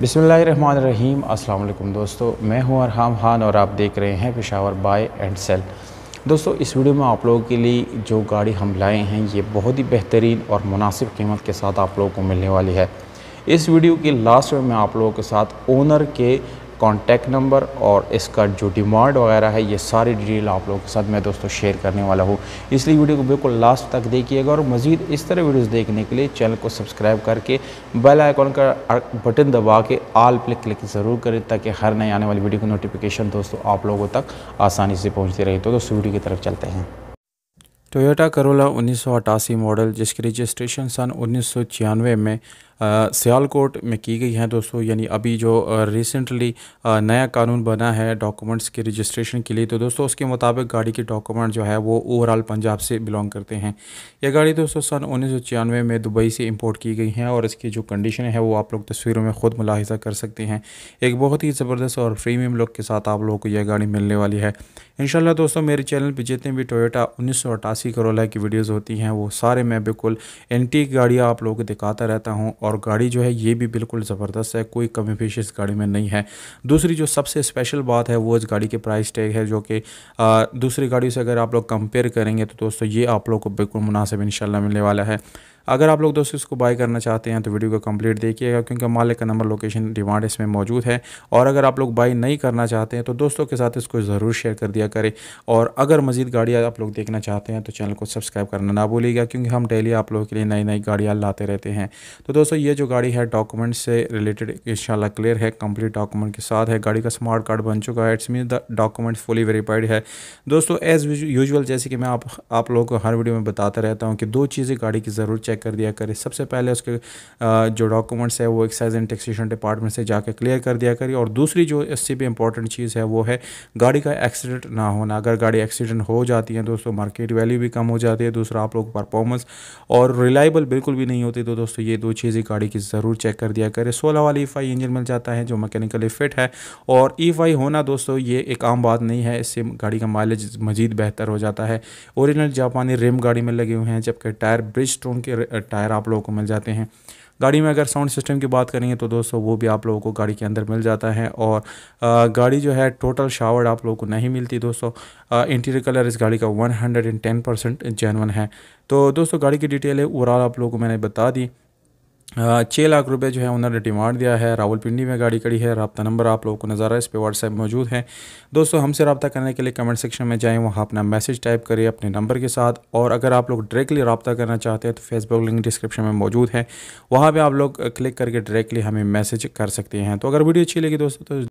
बिसमीम अल्लाम दोस्तों मैं हूं अरहाम खान और आप देख रहे हैं पेशावर बाय एंड सेल दोस्तों इस वीडियो में आप लोगों के लिए जो गाड़ी हम लाए हैं ये बहुत ही बेहतरीन और मुनासिब कीमत के साथ आप लोगों को मिलने वाली है इस वीडियो के लास्ट में मैं आप लोगों के साथ ओनर के कॉन्टैक्ट नंबर और इसका जो डिमांड वगैरह है ये सारी डिटेल आप लोगों के साथ मैं दोस्तों शेयर करने वाला हूँ इसलिए वीडियो को बिल्कुल लास्ट तक देखिएगा और मज़ीद इस तरह वीडियोज़ देखने के लिए चैनल को सब्सक्राइब करके बेल आइकॉन का बटन दबा के आल पर क्लिक ज़रूर करें ताकि हर नए आने वाली वीडियो की नोटिफिकेशन दोस्तों आप लोगों तक आसानी से पहुँचती रहे तो दोस्तों वीडियो की तरफ चलते हैं टोयोटा करोला उन्नीस मॉडल जिसकी रजिस्ट्रेशन सन उन्नीस में सियालकोट में की गई हैं दोस्तों यानी अभी जो रिसेंटली नया कानून बना है डॉक्यूमेंट्स के रजिस्ट्रेशन के लिए तो दोस्तों उसके मुताबिक गाड़ी के डॉक्यूमेंट जो है वो ओवरऑल पंजाब से बिलोंग करते हैं यह गाड़ी दोस्तों सन उन्नीस में दुबई से इम्पोर्ट की गई हैं और इसकी जो कंडीशन है वो आप लोग तस्वीरों में ख़ुद मुलाहजा कर सकते हैं एक बहुत ही ज़बरदस्त और प्रीमियम लुक के साथ आप लोगों को यह गाड़ी मिलने वाली है इन दोस्तों मेरे चैनल पर जितने भी टोयोटा उन्नीस सौ करोला की वीडियोज़ होती हैं वो सारे मैं बिल्कुल एंटीक गाड़ियाँ आप लोगों को दिखाता रहता हूँ और और गाड़ी जो है ये भी बिल्कुल ज़बरदस्त है कोई कमी पेश इस गाड़ी में नहीं है दूसरी जो सबसे स्पेशल बात है वो इस गाड़ी के प्राइस टैग है जो कि दूसरी गाड़ी से अगर आप लोग कंपेयर करेंगे तो दोस्तों ये आप लोग को बिल्कुल मुनासिब इन मिलने वाला है अगर आप लोग दोस्तों इसको बाय करना चाहते हैं तो वीडियो को कंप्लीट देखिएगा क्योंकि मालिक का नंबर लोकेशन डिमांड इसमें मौजूद है और अगर आप लोग बाई नहीं करना चाहते हैं तो दोस्तों के साथ इसको ज़रूर शेयर कर दिया करें और अगर मजीद गाड़ियाँ आप लोग देखना चाहते हैं तो चैनल को सब्सक्राइब करना ना भूलिएगा क्योंकि हम डेली आप लोगों के लिए नई नई गाड़ियाँ लाते रहते हैं तो दोस्तों ये जो गाड़ी है डॉक्यूमेंट से रिलेटेड इन क्लियर है कंप्लीट डॉक्यूमेंट के साथ है गाड़ी का स्मार्ट कार्ड बन चुका है it's mean the documents fully verified है दोस्तों एज़ यूजल जैसे कि मैं आप आप लोगों को हर वीडियो में बताता रहता हूँ कि दो चीज़ें गाड़ी की ज़रूर चेक कर दिया करें सबसे पहले उसके जो डॉक्यूमेंट्स है वो एक्साइज एंड टैक्सेशन डिपार्टमेंट से जाकर क्लियर कर दिया करें और दूसरी जो इससे भी इंपॉर्टेंट चीज़ है वो है गाड़ी का एक्सीडेंट ना होना अगर गाड़ी एक्सीडेंट हो जाती है दोस्तों मार्केट वैल्यू भी कम हो जाती है दूसरा आप लोग परफॉर्मेंस और रिलायबल बिल्कुल भी नहीं होती तो दोस्तों ये दो चीज़ें गाड़ी की ज़रूर चेक कर दिया करें सोलह वाली ई e इंजन मिल जाता है जो मैकेनिकली फिट है और ई e होना दोस्तों ये एक आम बात नहीं है इससे गाड़ी का माइलेज मजीद बेहतर हो जाता है ओरिजिनल जापानी रिम गाड़ी में लगे हुए हैं जबकि टायर ब्रिज स्टोन के टायर आप लोगों को मिल जाते हैं गाड़ी में अगर साउंड सिस्टम की बात करेंगे तो दोस्तों वो भी आप लोगों को गाड़ी के अंदर मिल जाता है और गाड़ी जो है टोटल शावर्ड आप लोगों को नहीं मिलती दोस्तों इंटीरियर कलर इस गाड़ी का 110 परसेंट जेनवन है तो दोस्तों गाड़ी की डिटेल है ओवरऑल आप लोगों को मैंने बता दी छः लाख रुपए जो है उन्होंने डिमांड दिया है रावलपिंडी में गाड़ी खड़ी है रबता नंबर आप लोगों को नज़र आ रहा है इस पर व्हाट्सएप मौजूद है दोस्तों हमसे रबता करने के लिए कमेंट सेक्शन में जाएँ वहाँ अपना मैसेज टाइप करें अपने नंबर के साथ और अगर आप लोग डायरेक्टली रबता करना चाहते हैं तो फेसबुक लिंक डिस्क्रिप्शन में मौजूद है वहाँ पर आप लोग क्लिक करके डायरेक्टली हमें मैसेज कर सकते हैं तो अगर वीडियो अच्छी लगी दोस्तों तो